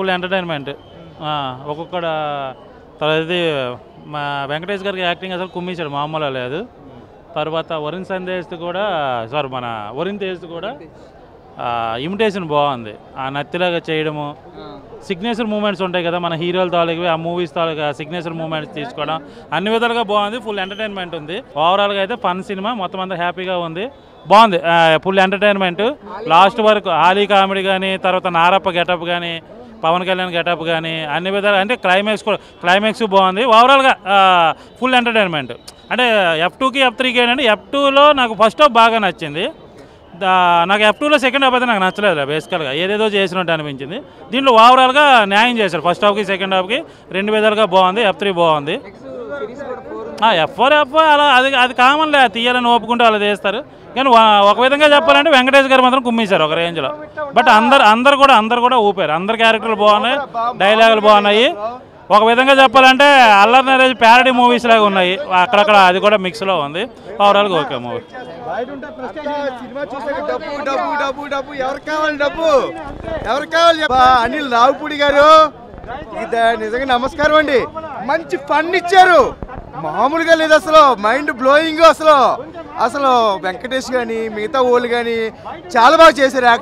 Full entertainment ఒక్కొక్కడ తర్వాత మా వెంకటేష్ గారికి యాక్టింగ్ అసలు కుమ్మించాడు మామూలు లేదు hmm. తర్వాత వరుణ్ సందేశ్ కూడా సారీ మన వరుణ్ తేజ్ కూడా ఇమిటేషన్ బాగుంది ఆ నత్తిలాగా చేయడము సిగ్నేచర్ hmm. మూమెంట్స్ ఉంటాయి కదా మన హీరోల తాలూకు ఆ మూవీస్ తాలూకా సిగ్నేచర్ మూమెంట్స్ తీసుకోవడం అన్ని విధాలుగా బాగుంది ఫుల్ ఎంటర్టైన్మెంట్ ఉంది ఓవరాల్గా అయితే ఫన్ సినిమా మొత్తం అంతా హ్యాపీగా ఉంది బాగుంది ఫుల్ ఎంటర్టైన్మెంట్ లాస్ట్ వరకు హాలీ కామెడీ కానీ తర్వాత నారప్ప గెటప్ కానీ పవన్ కళ్యాణ్ గెటప్ కానీ అన్ని విధాలు అంటే క్లైమాక్స్ కూడా క్లైమాక్స్ బాగుంది ఓవరాల్గా ఫుల్ ఎంటర్టైన్మెంట్ అంటే ఎఫ్ టూకి ఎఫ్ త్రీకి ఏంటంటే ఎఫ్ టూలో నాకు ఫస్ట్ హాఫ్ బాగా నచ్చింది నాకు ఎఫ్ టూలో సెకండ్ హాఫ్ అయితే నాకు నచ్చలేదు బేసికల్గా ఏదేదో చేసినట్టు అనిపించింది దీంట్లో ఓవరాల్గా న్యాయం చేశారు ఫస్ట్ హాఫ్కి సెకండ్ హాఫ్కి రెండు విధాలుగా బాగుంది ఎఫ్ త్రీ బాగుంది ఎఫ్ ఫోర్ అలా అది అది కామన్లే తీయాలని ఒప్పుకుంటే అలా చేస్తారు కానీ ఒక విధంగా చెప్పాలంటే వెంకటేష్ గారు మాత్రం కుమ్మేశారు ఒక రేంజ్లో బట్ అందరు అందరు కూడా అందరు కూడా ఊపారు అందరు క్యారెక్టర్లు బాగున్నాయి డైలాగులు బాగున్నాయి ఒక విధంగా చెప్పాలంటే అల్లర్ నరేజ్ ప్యారడీ మూవీస్ లాగా ఉన్నాయి అక్కడక్కడ అది కూడా మిక్స్లో ఉంది ఓవరాల్గా ఓకే మూవీ అనిల్ రావుపూడి గారు నిజంగా నమస్కారం అండి మంచి ఫండ్ ఇచ్చారు మామూలుగా లేదు అసలు మైండ్ బ్లోయింగ్ అసలు అసలు వెంకటేష్ కానీ మిగతా వాళ్ళు కానీ చాలా బాగా చేశారు